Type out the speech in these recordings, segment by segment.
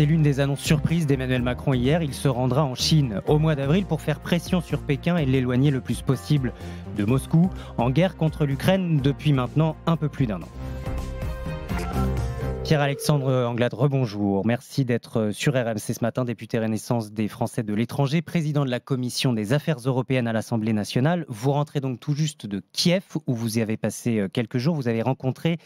C'est l'une des annonces surprises d'Emmanuel Macron hier. Il se rendra en Chine au mois d'avril pour faire pression sur Pékin et l'éloigner le plus possible de Moscou, en guerre contre l'Ukraine depuis maintenant un peu plus d'un an. Pierre-Alexandre Anglade, rebonjour. Merci d'être euh, sur RMC ce matin, député Renaissance des Français de l'étranger, président de la commission des affaires européennes à l'Assemblée nationale. Vous rentrez donc tout juste de Kiev, où vous y avez passé euh, quelques jours. Vous avez rencontré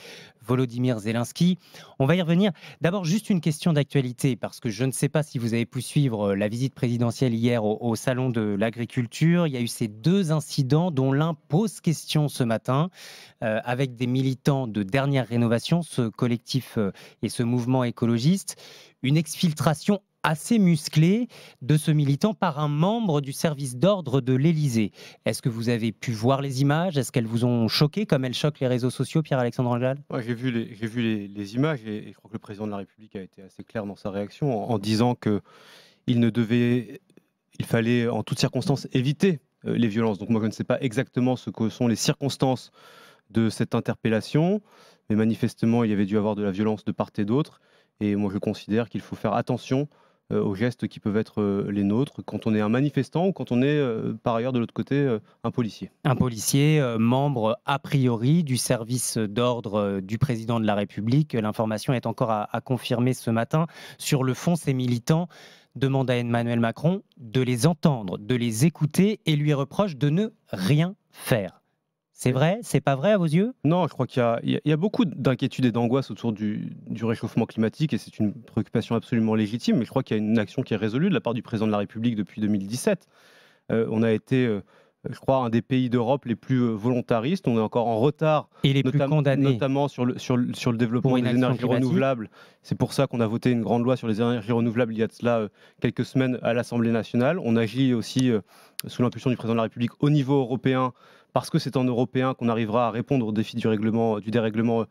Volodymyr Zelensky. On va y revenir. D'abord, juste une question d'actualité, parce que je ne sais pas si vous avez pu suivre euh, la visite présidentielle hier au, Salon de l'Agriculture. Il y a eu ces deux incidents, dont l'un pose question ce matin, avec des militants de dernière rénovation, ce collectif et ce mouvement écologiste, une exfiltration assez musclée de ce militant par un membre du service d'ordre de l'Élysée. Est-ce que vous avez pu voir les images Est-ce qu'elles vous ont choqué comme elles choquent les réseaux sociaux, Pierre-Alexandre Anglade J'ai vu, les, vu les, images et, je crois que le président de la République a été assez clair dans sa réaction en, disant que il ne devait, il fallait en toutes circonstances éviter euh, les violences. Donc moi je ne sais pas exactement ce que sont les circonstances de cette interpellation mais manifestement, il y avait dû avoir de la violence de part et d'autre. Et moi, je considère qu'il faut faire attention euh, aux gestes qui peuvent être euh, les nôtres quand on est un manifestant ou quand on est, euh, par ailleurs, de l'autre côté, un policier. Un policier, membre a priori du service d'ordre du président de la République. L'information est encore à, confirmer ce matin. Sur le fond, ces militants demandent à Emmanuel Macron de les entendre, de les écouter et lui reprochent de ne rien faire. C'est vrai C'est pas vrai à vos yeux Non, je crois qu'il y, a beaucoup d'inquiétudes et d'angoisses autour du, réchauffement climatique et c'est une préoccupation absolument légitime, mais je crois qu'il y a une action qui est résolue de la part du président de la République depuis 2017. Euh, on a été, euh, je crois, un des pays d'Europe les plus euh, volontaristes. On est encore en retard, et les notamment sur le, sur sur le développement des énergies renouvelables c'est pour ça qu'on a voté une grande loi sur les énergies renouvelables il y a de cela euh, quelques semaines à l'Assemblée nationale. On agit aussi euh, sous l'impulsion du président de la République au niveau européen parce que c'est en européen qu'on arrivera à répondre au défis du, règlement, euh, du dérèglement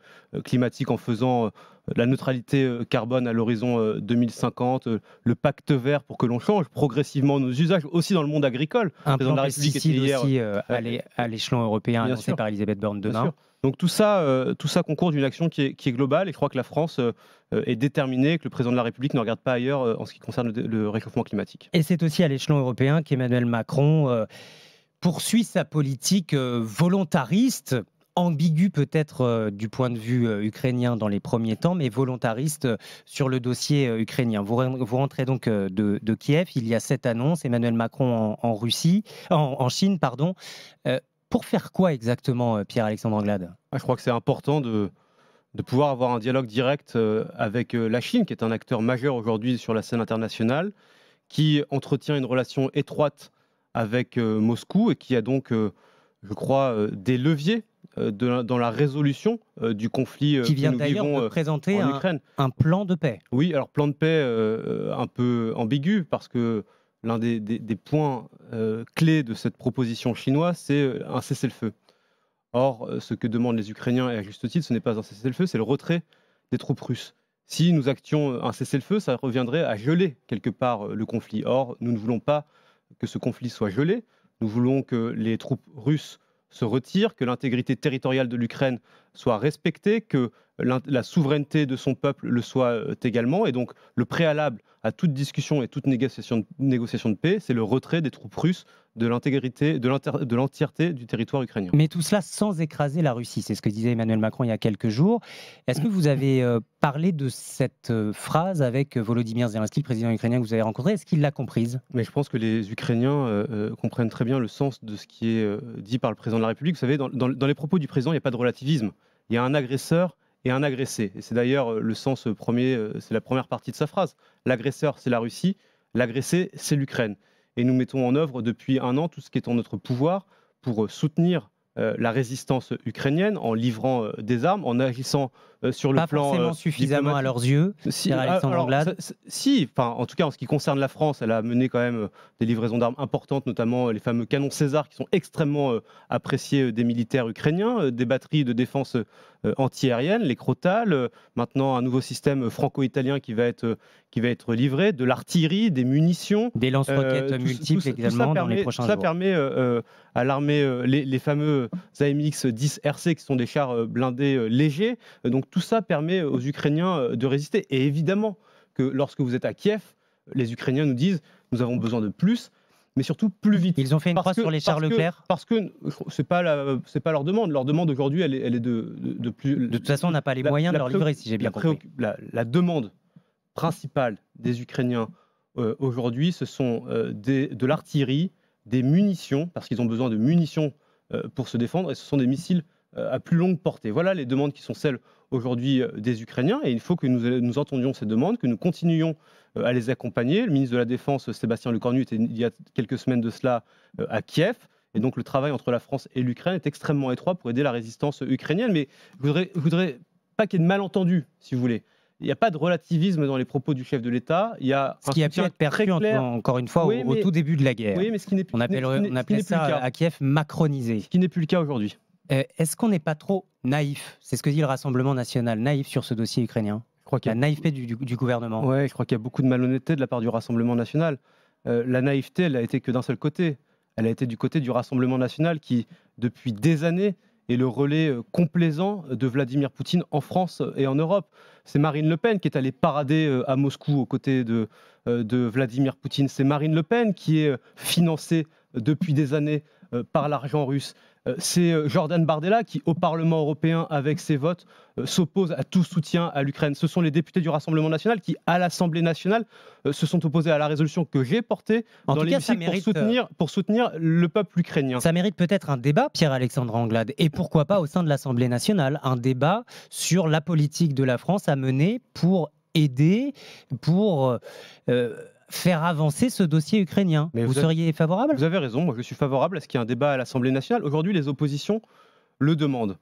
climatique en faisant la neutralité carbone à l'horizon 2050, le pacte vert pour que l'on change progressivement nos usages aussi dans le monde agricole. Un de la République aussi à l'échelon européen annoncé par Elisabeth Borne demain. Donc euh, tout ça, concourt d'une action qui est, globale et je crois que la France euh, euh, est déterminée, que le président de la République ne regarde pas ailleurs en ce qui concerne le, réchauffement climatique. Et c'est aussi à l'échelon européen qu'Emmanuel Macron poursuit sa politique volontariste, ambigu peut-être du point de vue ukrainien dans les premiers temps, mais volontariste sur le dossier ukrainien. Vous, rentrez donc de, Kiev, il y a cette annonce, Emmanuel Macron en, Russie, en, Chine, pardon pour faire quoi exactement, euh, Pierre-Alexandre Anglade ah, Je crois que c'est important de, de pouvoir avoir un dialogue direct euh, avec euh, la Chine, qui est un acteur majeur aujourd'hui sur la scène internationale, qui entretient une relation étroite avec Moscou et qui a donc, je crois, des leviers dans la résolution du conflit qui vient d'ailleurs présenter un, plan de paix. Oui, alors plan de paix un peu ambigu parce que l'un des, points euh, clés de cette proposition chinoise, c'est euh, un cessez-le-feu. Or, euh, ce que demandent les Ukrainiens, et à juste titre, ce n'est pas un cessez-le-feu, c'est le retrait des troupes russes. Si nous actions un cessez-le-feu, ça reviendrait à geler quelque part le conflit. Or, nous ne voulons pas que ce conflit soit gelé. Nous voulons que les troupes russes se retirent, que l'intégrité territoriale de l'Ukraine soit respectée, que la souveraineté de son peuple le soit euh, également. Et donc, le préalable à toute discussion et toute négociation de, paix, c'est le retrait des troupes russes de l'intégrité, de l'entièreté du territoire ukrainien. Mais tout cela sans écraser la Russie, c'est ce que disait Emmanuel Macron il y a quelques jours. Est-ce que vous avez euh, parlé de cette euh, phrase avec Volodymyr Zelensky, le président ukrainien que vous avez rencontré Est-ce qu'il l'a comprise Mais je pense que les Ukrainiens comprennent très bien le sens de ce qui est dit par le président de la République. Vous savez, dans, dans les propos du président, il n'y a pas de relativisme. Il y a un agresseur et un agressé. Et c'est d'ailleurs euh, le sens euh, premier, euh, c'est la première partie de sa phrase. L'agresseur, c'est la Russie, l'agressé, c'est l'Ukraine. Et nous mettons en œuvre depuis un an tout ce qui est en notre pouvoir pour soutenir la résistance ukrainienne en livrant des armes, en agissant euh, sur le pas euh, forcément suffisamment à leurs yeux, si, ah, Alexandre en tout cas, en ce qui concerne la France, elle a mené quand même euh, des livraisons d'armes importantes, notamment les fameux canons César qui sont extrêmement appréciés des militaires ukrainiens, des batteries de défense antiaérienne, les Crotales, maintenant un nouveau système franco-italien qui va être qui va être livré, de l'artillerie, des munitions, des lance-roquettes multiples dans les prochains ça permet à l'armée les, les, fameux AMX 10 RC qui sont des chars blindés légers. Donc tout ça permet aux Ukrainiens euh, de résister. Et évidemment que lorsque vous êtes à Kiev, les Ukrainiens nous disent nous avons besoin de plus, mais surtout plus vite. Ils ont fait une parce sur les charles Leclerc Parce que c'est pas pas leur demande. Leur demande aujourd'hui, elle, est de, plus. De toute façon, on n'a pas les moyens de leur livrer, si j'ai bien compris. La, demande principale des Ukrainiens euh, aujourd'hui, ce sont euh, des, de l'artillerie, des munitions, parce qu'ils ont besoin de munitions pour se défendre, et ce sont des missiles euh, à plus longue portée. Voilà les demandes qui sont celles aujourd'hui euh, des Ukrainiens et il faut que nous, entendions ces demandes, que nous continuions euh, à les accompagner. Le ministre de la Défense, Sébastien Lecornu, était il y a quelques semaines de cela à Kiev. Et donc le travail entre la France et l'Ukraine est extrêmement étroit pour aider la résistance ukrainienne. Mais je voudrais, voudrais pas qu'il y ait de malentendus, si vous voulez. Il n'y a pas de relativisme dans les propos du chef de l'État. Il y a ce qui a pu être perçu encore une fois au, tout début de la guerre. Oui, mais ce qui n'est on appelle, on ça le cas. à Kiev macronisé. Ce qui n'est plus le cas aujourd'hui. Euh, est-ce qu'on n'est pas trop naïf C'est ce que dit le Rassemblement national, naïf sur ce dossier ukrainien. Je crois qu'il naïveté du, du, du gouvernement. Oui, je crois qu'il y a beaucoup de malhonnêteté de la part du Rassemblement national. Euh, la naïveté, elle a été que d'un seul côté. Elle a été du côté du Rassemblement national qui, depuis des années, est le relais euh, complaisant de Vladimir Poutine en France et en Europe. C'est Marine Le Pen qui est allée parader à Moscou aux côtés de, de Vladimir Poutine. C'est Marine Le Pen qui est financée depuis des années euh, par l'argent russe. Euh, c'est euh, Jordan Bardella qui, au Parlement européen, avec ses votes, s'oppose à tout soutien à l'Ukraine. Ce sont les députés du Rassemblement national qui, à l'Assemblée nationale, se sont opposés à la résolution que j'ai portée en tout cas, ça pour, soutenir, pour soutenir le peuple ukrainien. Ça mérite peut-être un débat, Pierre-Alexandre Anglade, et pourquoi pas au sein de l'Assemblée nationale, un débat sur la politique de la France à mener pour aider, pour faire avancer ce dossier ukrainien. vous, seriez favorable Vous avez raison, moi je suis favorable à ce qu'il y ait un débat à l'Assemblée nationale. Aujourd'hui, les oppositions le demandent.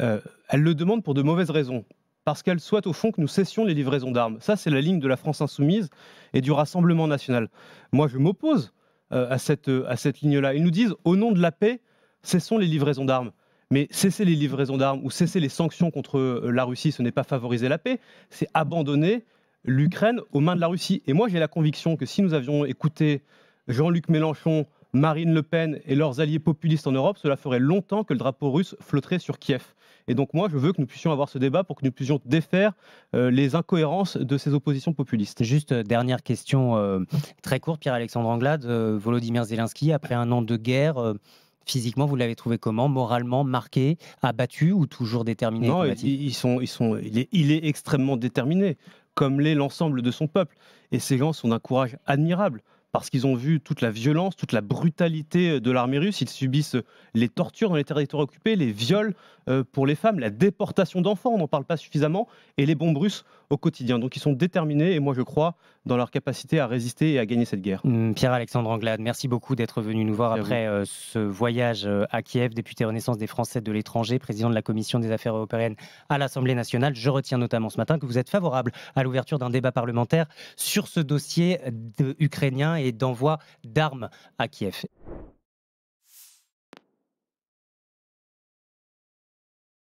Euh, elles le demandent pour de mauvaises raisons. Parce qu'elles souhaitent au fond que nous cessions les livraisons d'armes. Ça, c'est la ligne de la France insoumise et du Rassemblement national. Moi, je m'oppose euh, à cette, euh, à cette ligne-là. Ils nous disent, au nom de la paix, cessons les livraisons d'armes. Mais cesser les livraisons d'armes ou cesser les sanctions contre la Russie, ce n'est pas favoriser la paix, c'est abandonner l'Ukraine aux mains de la Russie. Et moi, j'ai la conviction que si nous avions écouté Jean-Luc Mélenchon, Marine Le Pen et leurs alliés populistes en Europe, cela ferait longtemps que le drapeau russe flotterait sur Kiev. Et donc moi, je veux que nous puissions avoir ce débat pour que nous puissions défaire euh, les incohérences de ces oppositions populistes. Juste euh, dernière question euh, très courte, Pierre-Alexandre Anglade, Volodymyr Zelensky, après un an de guerre, physiquement, vous l'avez trouvé comment Moralement marqué, abattu ou toujours déterminé Non, ils, sont, ils sont, il, est, il est extrêmement déterminé comme l'est l'ensemble de son peuple. Et ces gens sont d'un courage admirable parce qu'ils ont vu toute la violence, toute la brutalité euh, de l'armée russe. Ils subissent euh, les tortures dans les territoires occupés, les viols euh, pour les femmes, la déportation d'enfants, on n'en parle pas suffisamment, et les bombes russes au quotidien. Donc ils sont déterminés, et moi je crois, dans leur capacité à résister et à gagner cette guerre. Hum, Pierre-Alexandre Anglade, merci beaucoup d'être venu nous voir après ce voyage à Kiev, député Renaissance des Français de l'étranger, président de la Commission des affaires européennes à l'Assemblée nationale. Je retiens notamment ce matin que vous êtes favorable à l'ouverture d'un débat parlementaire sur ce dossier ukrainien et d'envoi d'armes à Kiev.